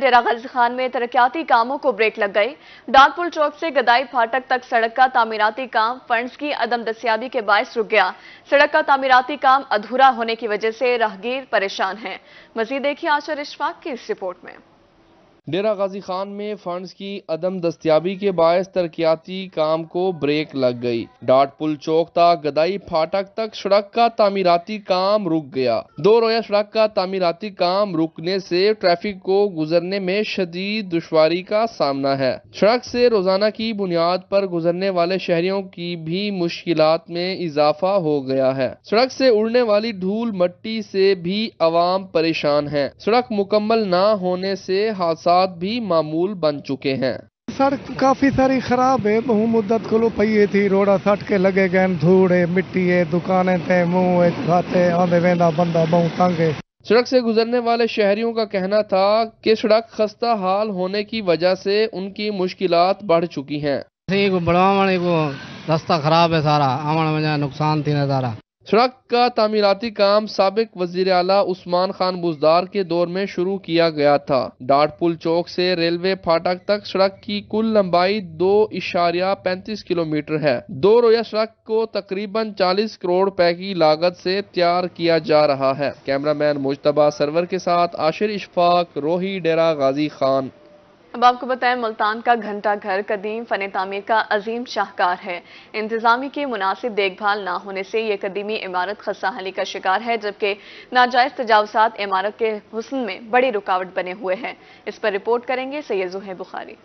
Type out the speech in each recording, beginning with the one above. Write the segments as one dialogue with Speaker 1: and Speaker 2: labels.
Speaker 1: डेरा गाजी खान में तरक्याती कामों को ब्रेक लग गई डाकपुल चौक से गदाई फाटक तक सड़क का तामीराती काम फंड्स की अदम दस्याबी के बायस रुक गया सड़क का तामीराती काम अधूरा होने की वजह से राहगीर परेशान हैं मजीद देखिए आशा रिश्वाक की इस रिपोर्ट में
Speaker 2: डेरा गाजी खान में फंड्स की अदम दस्तियाबी के बायस तरक्याती काम को ब्रेक लग गई डाट पुल चौक तक गदाई फाटक तक सड़क का तामीराती काम रुक गया दो रोया सड़क का तामीराती काम रुकने से ट्रैफिक को गुजरने में शदीद दुशारी का सामना है सड़क से रोजाना की बुनियाद पर गुजरने वाले शहरियों की भी मुश्किल में इजाफा हो गया है सड़क से उड़ने वाली धूल मट्टी से भी आवाम परेशान है सड़क मुकम्मल न होने से हादसा हालात भी मामूल बन चुके हैं
Speaker 3: सड़क काफ़ी सारी ख़राब है बहु मुद्दत खुलो पई थी रोड़ा के लगे गए धूड़ है मिट्टी है दुकाने थे मुँह खाते आंधे वेंदा बंदा बहु तंग है
Speaker 2: सड़क से गुजरने वाले शहरियों का कहना था कि सड़क खस्ता हाल होने की वजह से उनकी मुश्किल बढ़ चुकी हैं को बड़ावण
Speaker 4: को रास्ता खराब है सारा आवन वजह नुकसान थी ना सारा
Speaker 2: सड़क का तमीराती काम सबक वजीर अला उस्मान खान बुजदार के दौर में शुरू किया गया था डाट पुल चौक से रेलवे फाटक तक सड़क की कुल लंबाई दो इशारिया पैंतीस किलोमीटर है दो रोया सड़क को तकरीबन चालीस करोड़ रुपए की लागत से तैयार किया जा रहा है कैमरा मैन मुशतबा सरवर के साथ आशिर इशफाक रोही डेरा गाजी खान
Speaker 1: अब आपको बताएं मुल्तान का घंटा घर कदीम फन तामीर का अजीम शाहकार है इंतजामी की मुनासिब देखभाल ना होने से यह कदीमी इमारत खस्ताहाली का शिकार है जबकि नाजायज तजावसात इमारत के हसन में बड़ी रुकावट बने हुए हैं इस पर रिपोर्ट करेंगे सैयद जुहे बुखारी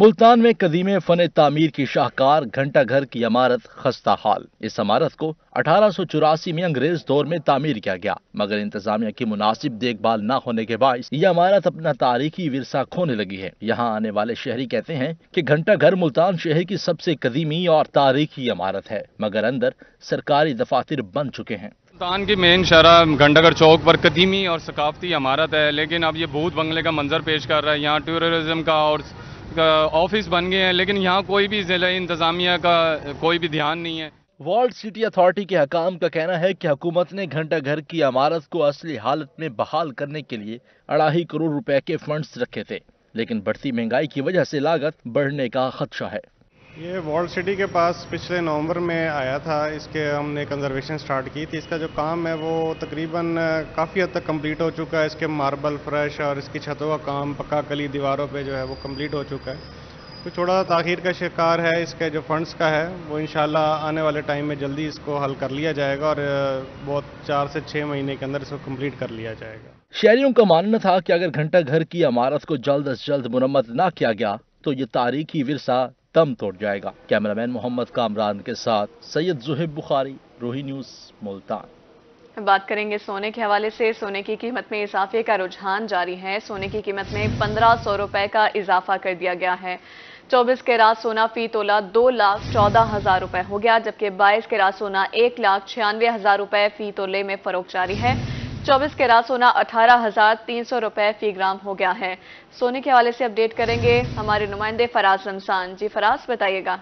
Speaker 5: मुल्तान में कदीमे फन तामीर की शाहकार घंटा घर की इमारत खस्ता हाल इस इमारत को अठारह में अंग्रेज दौर में तामीर किया गया मगर इंतजामिया की मुनासिब देखभाल न होने के बायस यह इमारत अपना तारीखी विरसा खोने लगी है यहाँ आने वाले शहरी कहते हैं कि घंटा घर मुल्तान शहर की सबसे कदीमी और तारीखी इमारत है मगर अंदर सरकारी दफातर बन चुके हैं
Speaker 3: मुल्तान की मेन शरा घंटागर चौक पर कदीमी और सकाफती इमारत है लेकिन अब ये भूत बंगले का मंजर पेश कर रहा है यहाँ टूरिज्म का और ऑफिस बन गए हैं लेकिन यहाँ कोई भी ज़िला इंतज़ामिया का कोई भी ध्यान नहीं है
Speaker 5: वर्ल्ड सिटी अथॉरिटी के हकाम का कहना है कि हुकूमत ने घंटा घर की इमारत को असली हालत में बहाल करने के लिए अढ़ाई करोड़ रुपए के फंड्स रखे थे लेकिन बढ़ती महंगाई की वजह से लागत बढ़ने का खदशा है
Speaker 3: ये वॉल्ड सिटी के पास पिछले नवंबर में आया था इसके हमने कंजर्वेशन स्टार्ट की थी इसका जो काम है वो तकरीबन काफ़ी हद तक कंप्लीट हो चुका है इसके मार्बल फ्रेश और इसकी छतों का काम पक्का कली दीवारों पे जो है वो कंप्लीट हो चुका है तो थोड़ा ताखिर का शिकार है इसके जो फंड्स का है वो इन आने वाले टाइम में जल्दी इसको हल कर लिया जाएगा और बहुत चार से छः महीने के अंदर इसको कंप्लीट कर लिया
Speaker 5: जाएगा शहरियों का मानना था कि अगर घंटा घर की इमारत को जल्द अज जल्द मुरम्मत ना किया गया तो ये तारीखी विरसा दम तोड़ जाएगा कैमरामैन मोहम्मद कामरान के साथ सैयद जुहेब बुखारी रोही न्यूज़ मुल्तान
Speaker 1: बात करेंगे सोने के हवाले से सोने की कीमत में इजाफे का रुझान जारी है सोने की कीमत में पंद्रह सौ रुपए का इजाफा कर दिया गया है चौबीस के रात सोना फी तोला दो लाख चौदह हजार रुपए हो गया जबकि बाईस के रात सोना एक लाख छियानवे हजार रुपए फी तोले में फरोख जारी है चौबीस कैरात सोना अठारह हजार तीन सौ रुपए फी ग्राम हो गया है सोने के हवाले से अपडेट करेंगे हमारे नुमाइंदे फराज रमजान जी फराज बताइएगा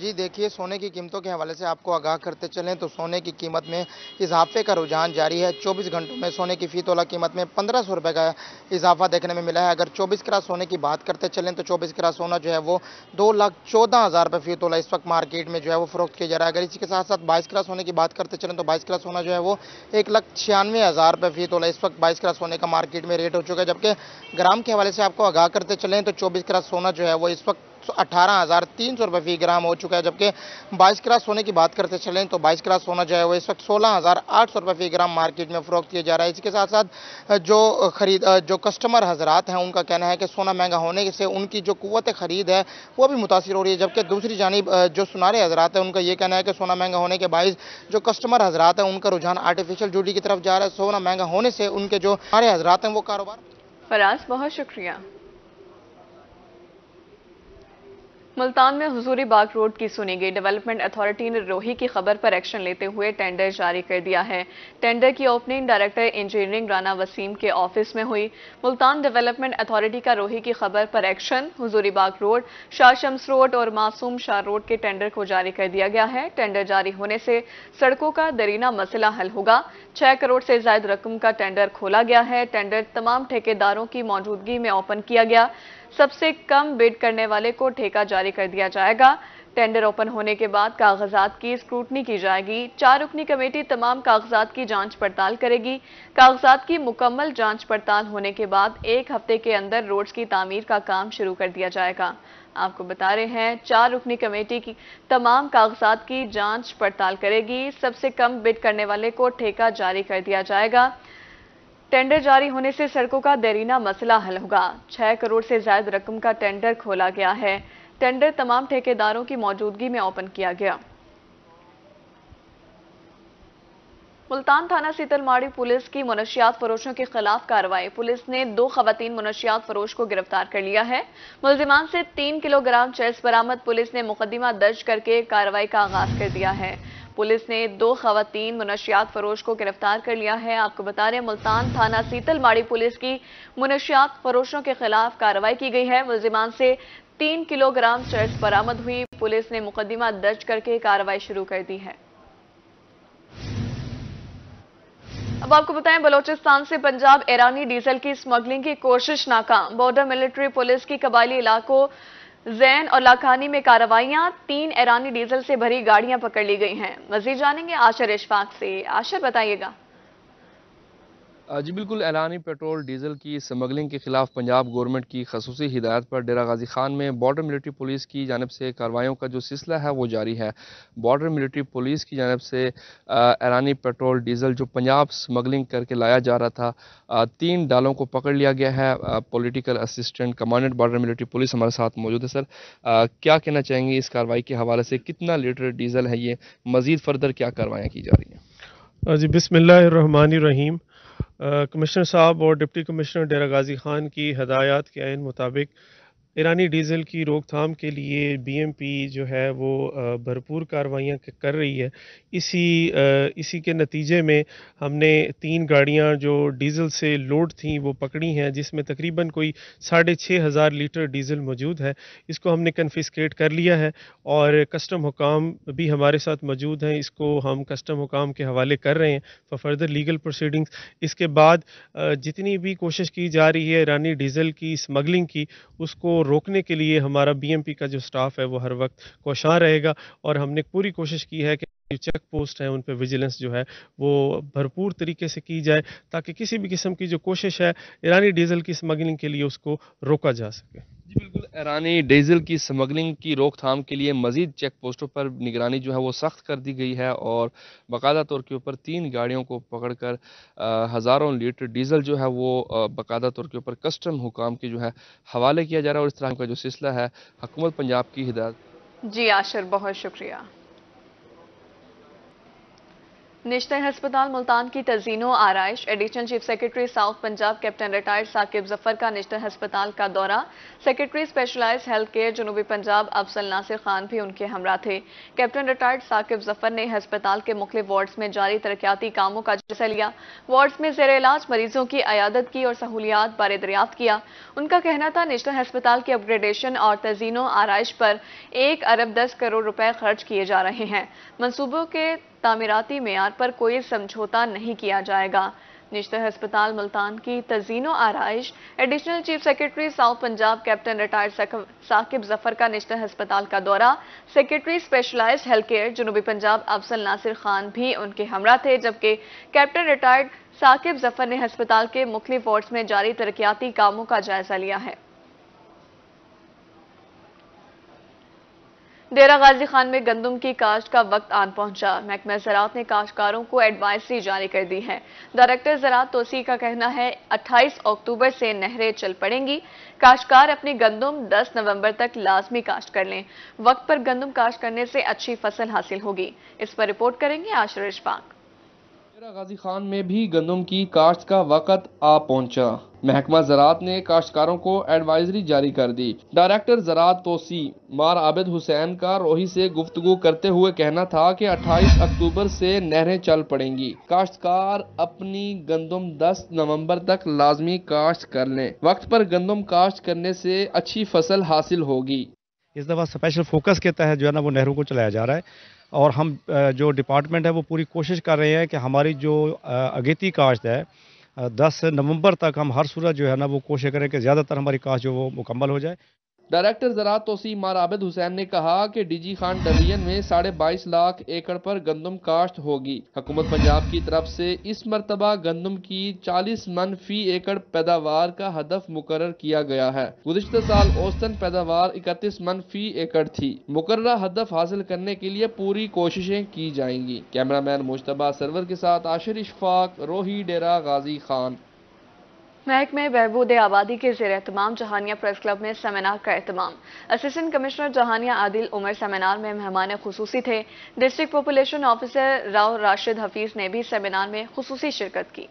Speaker 4: जी देखिए सोने की कीमतों के हवाले से आपको आगाह करते चलें तो सोने की कीमत में इजाफे का रुझान जारी है 24 घंटों में सोने की फी तोला कीमत में पंद्रह सौ रुपये का इजाफा देखने में मिला है अगर 24 करा सोने की बात करते चलें तो 24 करा सोना जो है वो दो लाख चौदह हज़ार रुपये फी तोला इस वक्त मार्केट में जो है वो फरोख्त किया जा रहा है अगर इसी के साथ साथ बाईस करा सोने की बात करते चलें तो बाईस करा सोना जो है वो एक लाख छियानवे हज़ार रुपये फी तोला इस वक्त बाईस करा सोने का मार्केट में रेट हो चुका है जबकि ग्राम के हवाले से आपको आगाह करते चलें तो चौबीस करा सोना जो है वो इस वक्त अठारह हज़ार तीन सौ रुपए फी ग्राम हो चुका है जबकि बाईस क्रास सोने की बात करते चलें तो बाईस क्रास सोना जो है वो इस वक्त सोलह हज़ार आठ सौ फी ग्राम मार्केट में फ़रोख्त किया जा रहा है इसके साथ साथ जो खरीद जो कस्टमर हजरात हैं उनका कहना है कि सोना महंगा होने से उनकी जो कुत ख़रीद है वो भी मुतासर हो रही है जबकि दूसरी जानब जो सुनारे हजरात हैं उनका ये कहना है कि सोना महंगा होने के बायस जो कस्टमर हजरात हैं उनका रुझान आर्टिफिशियल ड्यूटी की तरफ जा रहा है सोना महंगा होने से उनके जो सारे
Speaker 1: हजरात हैं वो कारोबार फराज बहुत शुक्रिया मुल्तान में हजूरी बाग रोड की सुनी गई डेवलपमेंट अथॉरिटी ने रोही की खबर पर एक्शन लेते हुए टेंडर जारी कर दिया है टेंडर की opening director engineering Rana Waseem के ऑफिस में हुई मुल्तान डेवलपमेंट अथॉरिटी का रोही की खबर पर action Hazuri Bagh road Shah Shams road और मासूम शाह रोड के टेंडर को जारी कर दिया गया है टेंडर जारी होने से सड़कों का दरीना मसला हल होगा छह करोड़ से ज्यादा रकम का टेंडर खोला गया है टेंडर तमाम ठेकेदारों की मौजूदगी में ओपन किया गया सबसे कम बिड करने वाले को ठेका जारी कर दिया जाएगा टेंडर ओपन होने के बाद कागजात की स्क्रूटनी की जाएगी चार रुकनी कमेटी तमाम कागजात की जांच पड़ताल करेगी कागजात की मुकम्मल जांच पड़ताल होने के बाद एक हफ्ते के अंदर रोड्स की तामीर का काम शुरू कर दिया जाएगा आपको बता रहे हैं चार रुकनी कमेटी की तमाम कागजात की जांच पड़ताल करेगी सबसे कम बिड करने वाले को ठेका जारी कर दिया जाएगा टेंडर जारी होने से सड़कों का देरीना मसला हल होगा छह करोड़ से ज्यादा रकम का टेंडर खोला गया है टेंडर तमाम ठेकेदारों की मौजूदगी में ओपन किया गया मुल्तान थाना सीतलमाड़ी पुलिस की मुनशियात फरोशों के खिलाफ कार्रवाई पुलिस ने दो खवतन मुनशियात फरोश को गिरफ्तार कर लिया है मुलजिमान से तीन किलोग्राम चेस बरामद पुलिस ने मुकदमा दर्ज करके कार्रवाई का आगाज कर दिया है पुलिस ने दो खातन मुनशियात फरोश को गिरफ्तार कर लिया है आपको बता रहे मुल्तान थाना सीतलमाड़ी पुलिस की मुनशियात फरोशों के खिलाफ कार्रवाई की गई है मुलजिमान से तीन किलोग्राम चर्च बरामद हुई पुलिस ने मुकदमा दर्ज करके कार्रवाई शुरू कर दी है अब आपको बताएं बलोचिस्तान से पंजाब ईरानी डीजल की स्मगलिंग की कोशिश नाकाम बॉर्डर मिलिट्री पुलिस की कबायली इलाकों जैन और लाखानी में कार्रवाइयां तीन ईरानी डीजल से भरी गाड़ियां पकड़ ली गई हैं मजीद जानेंगे आशर इशफाक से आशर बताइएगा
Speaker 2: जी बिल्कुल ऐलानी पेट्रोल डीजल की स्मगलिंग के खिलाफ पंजाब गवर्नमेंट की खसूस हिदायत पर डेरा गाजी खान में बॉर्डर मिलिट्री पुलिस की जानब से कार्रवाइयों का जो सिलसिला है वो जारी है बॉर्डर मिलिट्री पुलिस की जानब से एलानी पेट्रोल डीजल जो पंजाब स्मगलिंग करके लाया जा रहा था तीन डालों को पकड़ लिया गया है political assistant assistant commandant border military police हमारे साथ मौजूद है सर क्या कहना चाहेंगे इस कार्रवाई के हवाले से कितना लीटर डीजल है ये मज़ीद फर्दर क्या कार्रवाइयाँ की जा रही
Speaker 3: हैं जी बिसमिल्ल रहीम कमिश्नर साहब और डिप्टी कमिश्नर डेरा गाजी खान की हदायत के आयन मुताबिक ईरानी डीज़ल की रोकथाम के लिए बीएमपी जो है वो भरपूर कार्रवाइयाँ कर रही है इसी इसी के नतीजे में हमने तीन गाड़ियाँ जो डीज़ल से लोड थीं वो पकड़ी हैं जिसमें तकरीबन कोई साढ़े छः हज़ार लीटर डीज़ल मौजूद है इसको हमने कन्फिस्केट कर लिया है और कस्टम हुकाम भी हमारे साथ मौजूद हैं इसको हम कस्टम हुकाम के हवाले कर रहे हैं फॉर फर्दर लीगल प्रोसीडिंग्स इसके बाद जितनी भी कोशिश की जा रही है ईरानी डीज़ल की स्मगलिंग की उसको रोकने के लिए हमारा बीएमपी का जो स्टाफ है वो हर वक्त कोशां रहेगा और हमने पूरी कोशिश की है कि जो चेक पोस्ट है उन पर विजिलेंस जो है वो भरपूर तरीके से की जाए ताकि किसी भी किस्म की जो कोशिश है ईरानी डीजल की स्मगलिंग के लिए उसको रोका जा सके जी
Speaker 2: बिल्कुल ईरानी डीजल की स्मगलिंग की रोकथाम के लिए मजीद चेक पोस्टों पर निगरानी जो है वो सख्त कर दी गई है और बाकायदा तौर के ऊपर तीन गाड़ियों को पकड़ कर हज़ारों लीटर डीजल जो है वो बाकायदा तौर के ऊपर कस्टम हुकाम के जो है हवाले किया जा रहा है और इस तरह का जो सिलसिला है हुकूमत पंजाब की हिदायत
Speaker 1: जी आशर बहुत शुक्रिया निश्तर अस्पताल मुल्तान की तजीनो आरइश additional chief secretary south Punjab captain retired Saqib Zafar का निश्तर अस्पताल का दौरा सेक्रेटरी स्पेशलाइज हेल्थ केयर जनूबी पंजाब अफजल नासिर खान भी उनके हमरा थे कैप्टन रिटायर्ड साकिब जफर ने अस्पताल के मुख्य वार्ड्स में जारी तरक्याती कामों का जायजा लिया वार्ड्स में जेर इलाज मरीजों की अयादत की और सहूलियात बारे दरियाफ्त किया उनका कहना था निश्तर अस्पताल के अपग्रेडेशन और तजीनो आरइश पर एक अरब दस करोड़ रुपए खर्च किए जा रहे हैं मनसूबों के तामीराती मैार पर कोई समझौता नहीं किया जाएगा निश्तर हस्पताल मुल्तान की तजीनो आरइश additional chief secretary south Punjab captain retired Saqib Zafar का निश्तर हस्पताल का दौरा सेक्रेटरी स्पेशलाइज्ड हेल्थ केयर जनूबी पंजाब अफसल नासिर खान भी उनके हमरा थे जबकि कैप्टन रिटायर्ड साकिब जफर ने हस्पताल के मुख्तलिफ वार्ड्स में जारी तरक्याती कामों का जायजा लिया है डेरा गाजी खान में गंदम की काश्त का वक्त आन पहुंचा महकमा ज़रात ने काश्तकारों को एडवाइसरी जारी कर दी है डायरेक्टर ज़रात तोसी का कहना है 28 अक्टूबर से नहरें चल पड़ेंगी काश्तकार अपनी गंदम 10 नवंबर तक लाजमी काश्त कर लें वक्त पर गंदम काश्त करने से अच्छी फसल हासिल होगी इस पर रिपोर्ट करेंगे आशर पाक
Speaker 2: डेरा गाजी खान में भी गंदम की काश्त का वक्त आ पहुंचा महकमा ज़रात ने काश्तकारों को एडवाइजरी जारी कर दी डायरेक्टर ज़रात तो मार आबिद हुसैन का रोही से गुफ्तगु करते हुए कहना था कि 28 अक्टूबर से नहरें चल पड़ेंगी काश्तकार अपनी गंदम 10 नवंबर तक लाजमी काश्त कर लें वक्त पर गंदम काश्त करने से अच्छी फसल हासिल होगी
Speaker 3: इस दफ़ा स्पेशल फोकस के तहत जो है ना वो नहरों को चलाया जा रहा है और हम जो डिपार्टमेंट है वो पूरी कोशिश कर रहे हैं कि हमारी जो अगेती काश्त है दस नवंबर तक हम हर सूरत जो है ना वो कोशिश करें कि ज़्यादातर हमारी काश्त जो वो मुकम्मल हो जाए
Speaker 2: डायरेक्टर ज़रात तोसी मार आबिद हुसैन ने कहा कि डीजी खान डबियन में साढ़े बाईस लाख एकड़ पर गंदम काश्त होगी हुकूमत पंजाब की तरफ से इस मरतबा गंदम की चालीस मन फी एकड़ पैदावार का हदफ मुकर किया गया है गुजशत साल औसतन पैदावार इकतीस मन फी एकड़ थी मुकर हदफ हासिल करने के लिए पूरी कोशिशें की जाएंगी कैमरा मैन मुशतबा सरवर के साथ आशिर इशफाक रोही डेरा गाजी खान
Speaker 1: महकमे बहबूद आबादी के जेर एहतमाम जहानिया प्रेस क्लब में सेमिनार का अहतमाम assistant commissioner Jahania Adil Umar seminar में मेहमान खसूसी थे district population officer Rao Rashid Hafeez ने भी सेमिनार में खसूसी शिरकत की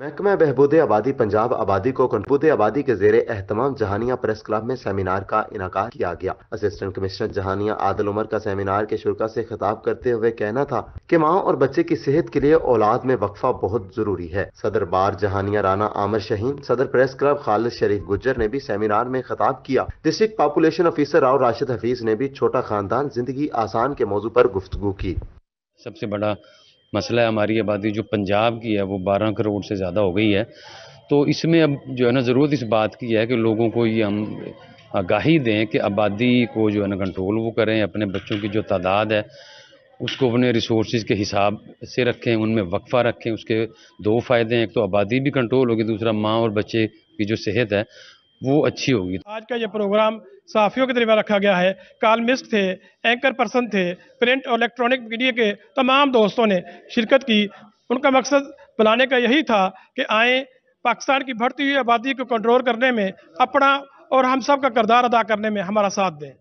Speaker 6: महकमा बहबूद आबादी पंजाब आबादी को कनबूद आबादी के जेर एहतमाम जहानिया प्रेस क्लब में सेमिनार का इनका किया गया असिस्टेंट कमिश्नर जहानिया आदल उमर का सेमिनार के शुरा से खिताब करते हुए कहना था कि माँ और बच्चे की सेहत के लिए औलाद में वक्फा बहुत जरूरी है सदर बार जहानिया राना आमर शहीन सदर प्रेस क्लब खालिद शरीफ गुजर ने भी सेमिनार में खिताब किया district population officer Rao Rashid Hafeez ने भी छोटा खानदान जिंदगी आसान के मौजूद आरोप
Speaker 3: गुफ्तु की सबसे बड़ा मसला है हमारी आबादी जो पंजाब की है वो बारह करोड़ से ज़्यादा हो गई है तो इसमें अब जो है ना ज़रूरत इस बात की है कि लोगों को ये हम आगाही दें कि आबादी को जो है ना कंट्रोल वो करें अपने बच्चों की जो तादाद है उसको अपने रिसोर्स के हिसाब से रखें उनमें वक्फ़ा रखें उसके दो फ़ायदे हैं एक तो आबादी भी कंट्रोल होगी दूसरा माँ और बच्चे की जो सेहत है वो अच्छी होगी आज का ये प्रोग्राम साफियों के दरमियान रखा गया है कालमिस्ट थे एंकर पर्सन थे प्रिंट और इलेक्ट्रॉनिक मीडिया के तमाम दोस्तों ने शिरकत की उनका मकसद बुलाने का यही था कि आए पाकिस्तान की बढ़ती हुई आबादी को कंट्रोल करने में अपना और हम सब का किरदार अदा करने में हमारा साथ दें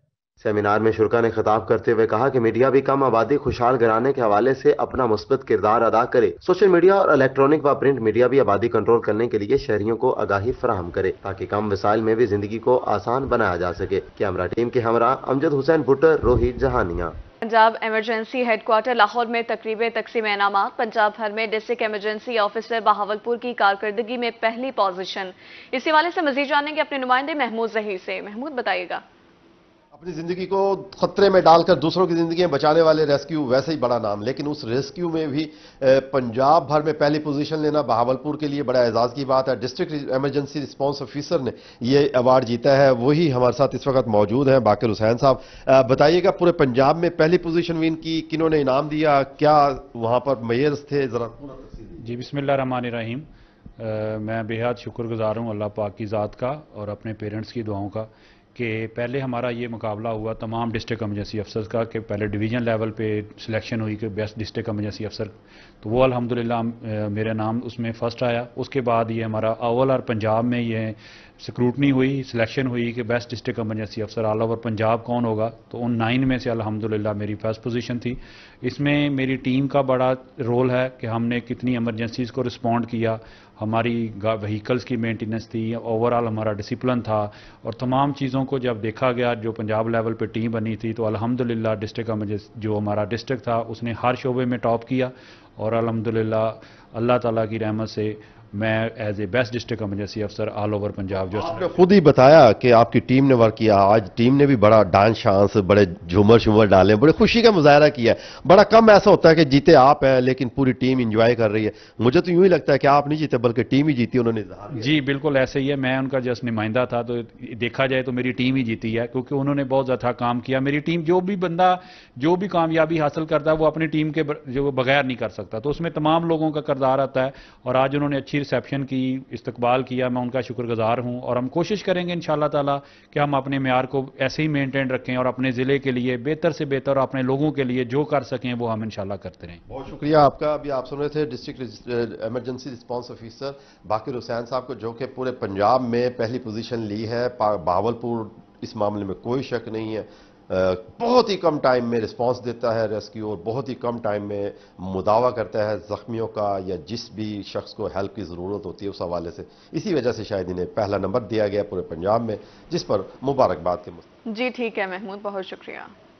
Speaker 6: सेमिनार में शुरा ने खिताब करते हुए कहा कि मीडिया भी कम आबादी खुशहाल कराने के हवाले से अपना मुस्बत किरदार अदा करे सोशल मीडिया और इलेक्ट्रॉनिक व प्रिंट मीडिया भी आबादी कंट्रोल करने के लिए शहरियों को आगाही फराहम करे ताकि कम वसाइल में भी जिंदगी को आसान बनाया जा सके कैमरा टीम के हमरा अमजद हुसैन भुट्टर रोहित जहानिया
Speaker 1: पंजाब एमरजेंसी हेडक्वार्टर लाहौर में तकरीब तकसीम इनाम पंजाब भर में डिस्ट्रिक्ट एमरजेंसी ऑफिसर बहावलपुर की कारकर्दगी में पहली पोजीशन इस हवाले से मजीद जानेंगे अपने नुमाइंदे महमूद जहीर से महमूद बताइएगा
Speaker 6: अपनी जिंदगी को खतरे में डालकर दूसरों की जिंदगी में बचाने वाले रेस्क्यू वैसे ही बड़ा नाम लेकिन उस रेस्क्यू में भी पंजाब भर में पहली पोजीशन लेना बहावलपुर के लिए बड़ा एजाज की बात है डिस्ट्रिक्ट इमरजेंसी रिस्पांस ऑफिसर ने ये अवार्ड जीता है वही हमारे साथ इस वक्त मौजूद है बाकिर हुसैन साहब बताइएगा पूरे पंजाब में पहली पोजिशन की इनकी
Speaker 7: किन्होंने इनाम दिया क्या वहाँ पर मेयर्स थे जरा जी बिस्मिल्ला रमान रहीम मैं बेहद शुक्रगुजार हूँ अल्लाह पाक की ज़ात का और अपने पेरेंट्स की दुआओं का कि पहले हमारा ये मुकाबला हुआ तमाम डिस्ट्रिक्ट एमरजेंसी अफसर का कि पहले डिवीजन लेवल पे सिलेक्शन हुई कि बेस्ट डिस्ट्रिक्ट एमरजेंसी अफसर तो वो अल्हम्दुलिल्लाह मेरा नाम उसमें फ़र्स्ट आया उसके बाद ये हमारा अवल और पंजाब में ये स्क्रूटनी हुई सिलेक्शन हुई कि बेस्ट डिस्ट्रिक्ट एमरजेंसी अफसर ऑल ओवर पंजाब कौन होगा तो उन नाइन में से अलहमदिल्ला मेरी फर्स्ट पोजीशन थी इसमें मेरी टीम का बड़ा रोल है कि हमने कितनी एमरजेंसीज़ को रिस्पॉन्ड किया हमारी व्हीकल्स की मेंटेनेंस थी ओवरऑल हमारा डिसिप्लिन था और तमाम चीज़ों को जब देखा गया जो पंजाब लेवल पे टीम बनी थी तो अल्हम्दुलिल्लाह डिस्ट्रिक्ट का मुझे जो हमारा डिस्ट्रिक्ट था उसने हर शोबे में टॉप किया और अल्हम्दुलिल्लाह अल्लाह ताला की रहमत से मैं as a best district emergency अफसर ऑल ओवर पंजाब जो आपने
Speaker 6: खुद ही बताया कि आपकी टीम ने वर्क किया आज टीम ने भी बड़ा डांस शांस बड़े झूमर शूमर डाले बड़े खुशी का मुजाहरा किया है बड़ा कम ऐसा होता है कि जीते आप हैं लेकिन पूरी टीम इंजॉय कर रही है मुझे तो यूं ही लगता है कि आप नहीं जीते बल्कि टीम ही जीती उन्होंने
Speaker 7: जी बिल्कुल ऐसे ही है मैं उनका जस्ट नुमाइंदा था तो देखा जाए तो मेरी टीम ही जीती है क्योंकि उन्होंने बहुत ज़्यादा काम किया मेरी टीम जो भी बंदा जो भी कामयाबी हासिल करता है वो अपनी टीम के जो बगैर नहीं कर सकता तो उसमें तमाम लोगों का करदार आता है और आज उन्होंने अच्छी रिसेप्शन की इस्तबाल किया मैं उनका शुक्रगुजार हूँ और हम कोशिश करेंगे इन ताला कि हम अपने मैार को ऐसे ही मेनटेन रखें और अपने ज़िले के लिए बेहतर से बेहतर अपने लोगों के लिए जो कर सकें वो हम इन करते रहें
Speaker 6: बहुत शुक्रिया आपका अभी आप सुन रहे थे डिस्ट्रिक्ट एमरजेंसी रिस्पॉन्स ऑफिसर बाकी हुसैन साहब को जो कि पूरे पंजाब में पहली पोजीशन ली है बावलपुर इस मामले में कोई शक नहीं है बहुत ही कम टाइम में रिस्पांस देता है रेस्क्यू और बहुत ही कम टाइम में मुदावा करता है ज़ख्मियों का या जिस भी शख्स को हेल्प की ज़रूरत होती है उस हवाले से इसी वजह से शायद इन्हें पहला नंबर दिया गया पूरे पंजाब में जिस पर मुबारकबाद के
Speaker 1: जी ठीक है महमूद बहुत शुक्रिया